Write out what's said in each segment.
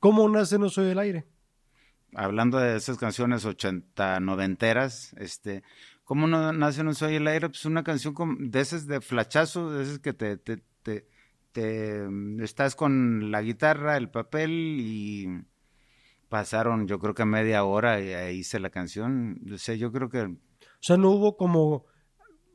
¿Cómo nace No Soy el Aire? Hablando de esas canciones 80, noventeras, este, ¿cómo no, nace No Soy el Aire? Pues una canción de esas de flachazo, de esas que te, te, mm, estás con la guitarra, el papel y pasaron yo creo que media hora y ahí hice la canción. O sea, yo creo que... O sea, no hubo como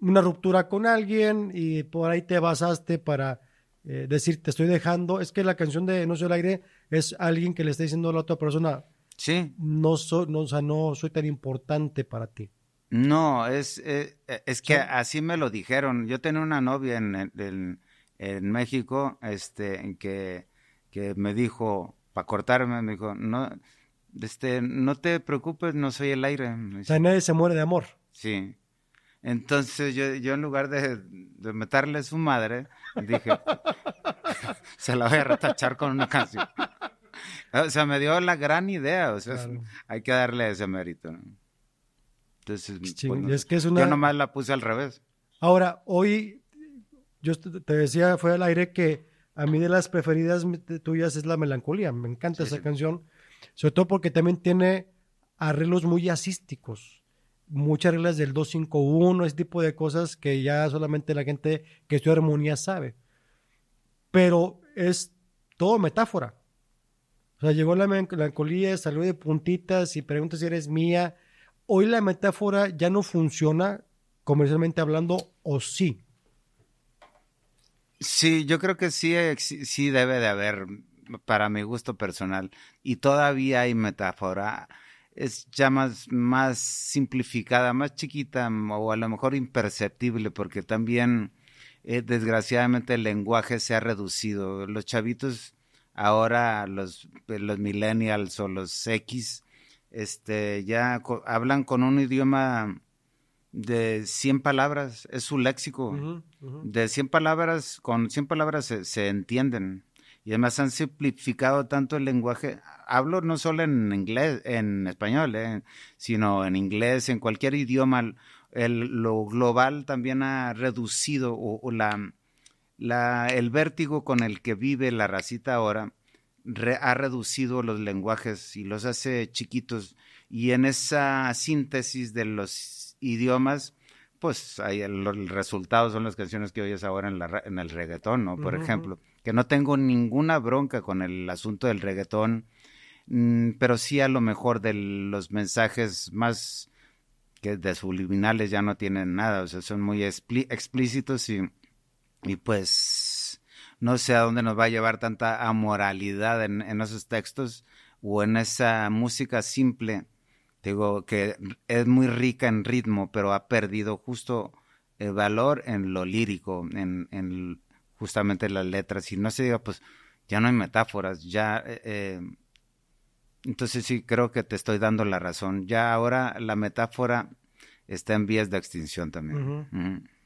una ruptura con alguien y por ahí te basaste para eh, decir te estoy dejando. Es que la canción de No soy el aire es alguien que le está diciendo a la otra persona, sí. no, soy, no, o sea, no soy tan importante para ti. No, es, eh, eh, es, que así me lo dijeron. Yo tenía una novia en, en, en México este, que, que me dijo, para cortarme, me dijo, no, este, no te preocupes, no soy el aire. O sea, nadie se muere de amor. Sí. Entonces yo, en lugar de, de meterle su madre, dije, se la voy a retachar con una canción. O sea, me dio la gran idea, o sea, hay que darle ese mérito. Entonces, pues, es yo nomás la puse al revés. Ahora, hoy, yo te decía, fue al aire que a mí de las preferidas tuyas es La Melancolía, me encanta esa canción, sobre todo porque también tiene arreglos muy asísticos muchas reglas del 251, ese tipo de cosas que ya solamente la gente que estudia armonía sabe. Pero es todo metáfora. O sea, llegó la melancolía, salió de puntitas y pregunta si eres mía. Hoy la metáfora ya no funciona comercialmente hablando, o sí. Sí, yo creo que sí, sí debe de haber, para mi gusto personal, y todavía hay metáfora es ya más, más simplificada, más chiquita mm, o a lo mejor imperceptible, porque también eh, desgraciadamente el lenguaje se ha reducido. Los chavitos ahora, los, eh, los millennials o los X, este, ya hablan con un idioma de 100 palabras, es su léxico. De 100 palabras, con 100 palabras se, se entienden y además han simplificado tanto el lenguaje. Hablo no solo en inglés, en español, eh, sino en inglés, en cualquier idioma. El, lo global también ha reducido o, la, el vértigo con el que vive la racita ahora ha reducido los lenguajes y los hace chiquitos. Y en esa síntesis de los idiomas pues el, son las canciones que oyes ahora en, en el reggaetón, ¿no? Por ejemplo, que no tengo ninguna bronca con el asunto del reggaetón, mm, pero sí a lo mejor de los mensajes más que de subliminales ya no tienen nada, o sea, son muy explícitos y, y pues no sé a dónde nos va a llevar tanta amoralidad en esos textos o en esa música simple digo que es muy rica en ritmo, pero ha perdido justo el valor en lo lírico, en, en justamente las letras. Y no se diga, pues ya no hay metáforas, ya... Eh, eh, entonces sí, creo que te estoy dando la razón. Ya ahora la metáfora está en vías de extinción también.